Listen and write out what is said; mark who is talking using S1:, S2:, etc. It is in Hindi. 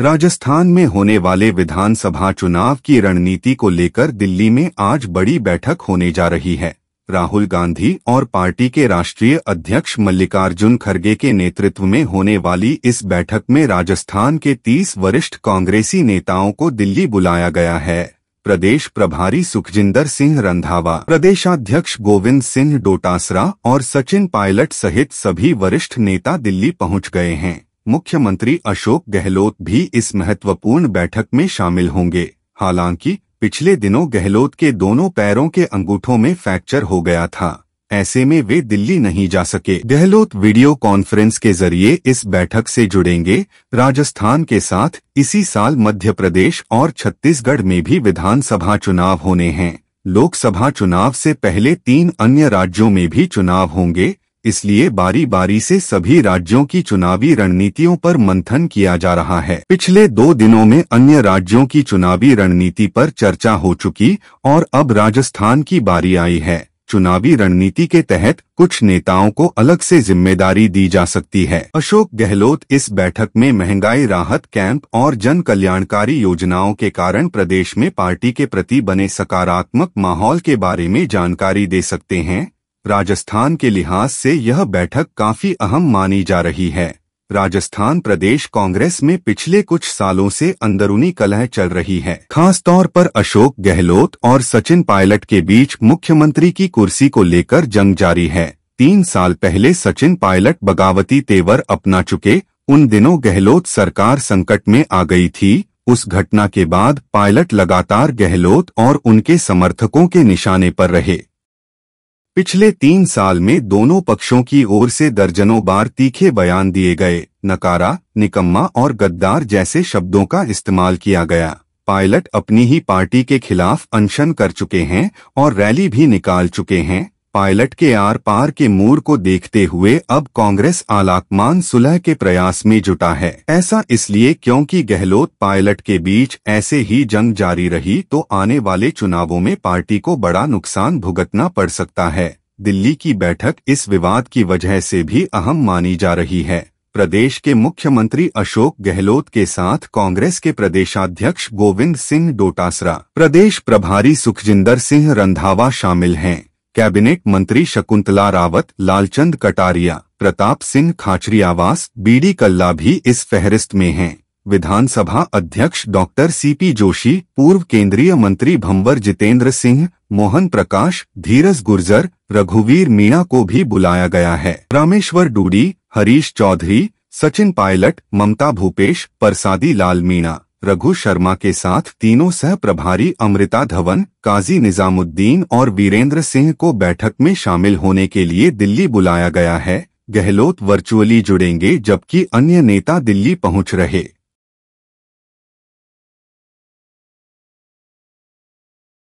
S1: राजस्थान में होने वाले विधानसभा चुनाव की रणनीति को लेकर दिल्ली में आज बड़ी बैठक होने जा रही है राहुल गांधी और पार्टी के राष्ट्रीय अध्यक्ष मल्लिकार्जुन खड़गे के नेतृत्व में होने वाली इस बैठक में राजस्थान के 30 वरिष्ठ कांग्रेसी नेताओं को दिल्ली बुलाया गया है प्रदेश प्रभारी सुखजिंदर सिंह रंधावा प्रदेशाध्यक्ष गोविंद सिंह डोटासरा और सचिन पायलट सहित सभी वरिष्ठ नेता दिल्ली पहुँच गए हैं मुख्यमंत्री अशोक गहलोत भी इस महत्वपूर्ण बैठक में शामिल होंगे हालांकि पिछले दिनों गहलोत के दोनों पैरों के अंगूठों में फ्रैक्चर हो गया था ऐसे में वे दिल्ली नहीं जा सके गहलोत वीडियो कॉन्फ्रेंस के जरिए इस बैठक से जुड़ेंगे राजस्थान के साथ इसी साल मध्य प्रदेश और छत्तीसगढ़ में भी विधानसभा चुनाव होने हैं लोकसभा चुनाव से पहले तीन अन्य राज्यों में भी चुनाव होंगे इसलिए बारी बारी से सभी राज्यों की चुनावी रणनीतियों पर मंथन किया जा रहा है पिछले दो दिनों में अन्य राज्यों की चुनावी रणनीति पर चर्चा हो चुकी और अब राजस्थान की बारी आई है चुनावी रणनीति के तहत कुछ नेताओं को अलग से जिम्मेदारी दी जा सकती है अशोक गहलोत इस बैठक में महंगाई राहत कैंप और जन कल्याणकारी योजनाओं के कारण प्रदेश में पार्टी के प्रति बने सकारात्मक माहौल के बारे में जानकारी दे सकते हैं राजस्थान के लिहाज से यह बैठक काफी अहम मानी जा रही है राजस्थान प्रदेश कांग्रेस में पिछले कुछ सालों से अंदरूनी कलह चल रही है खासतौर पर अशोक गहलोत और सचिन पायलट के बीच मुख्यमंत्री की कुर्सी को लेकर जंग जारी है तीन साल पहले सचिन पायलट बगावती तेवर अपना चुके उन दिनों गहलोत सरकार संकट में आ गई थी उस घटना के बाद पायलट लगातार गहलोत और उनके समर्थकों के निशाने पर रहे पिछले तीन साल में दोनों पक्षों की ओर से दर्जनों बार तीखे बयान दिए गए नकारा निकम्मा और गद्दार जैसे शब्दों का इस्तेमाल किया गया पायलट अपनी ही पार्टी के खिलाफ अनशन कर चुके हैं और रैली भी निकाल चुके हैं पायलट के आर पार के मूर को देखते हुए अब कांग्रेस आलाकमान सुलह के प्रयास में जुटा है ऐसा इसलिए क्योंकि गहलोत पायलट के बीच ऐसे ही जंग जारी रही तो आने वाले चुनावों में पार्टी को बड़ा नुकसान भुगतना पड़ सकता है दिल्ली की बैठक इस विवाद की वजह से भी अहम मानी जा रही है प्रदेश के मुख्यमंत्री अशोक गहलोत के साथ कांग्रेस के प्रदेशाध्यक्ष गोविंद सिंह डोटासरा प्रदेश प्रभारी सुखजिंदर सिंह रंधावा शामिल हैं कैबिनेट मंत्री शकुंतला रावत लालचंद कटारिया प्रताप सिंह खाचरियावास बीडी कल्ला भी इस फहरिस्त में हैं विधानसभा अध्यक्ष डॉक्टर सीपी जोशी पूर्व केंद्रीय मंत्री भंवर जितेंद्र सिंह मोहन प्रकाश धीरज गुर्जर रघुवीर मीणा को भी बुलाया गया है रामेश्वर डूडी हरीश चौधरी सचिन पायलट ममता भूपेश परसादी लाल मीणा रघु शर्मा के साथ तीनों सह प्रभारी अमृता धवन काजी निजामुद्दीन और वीरेंद्र सिंह को बैठक में शामिल होने के लिए दिल्ली बुलाया गया है गहलोत वर्चुअली जुड़ेंगे जबकि अन्य नेता दिल्ली पहुंच रहे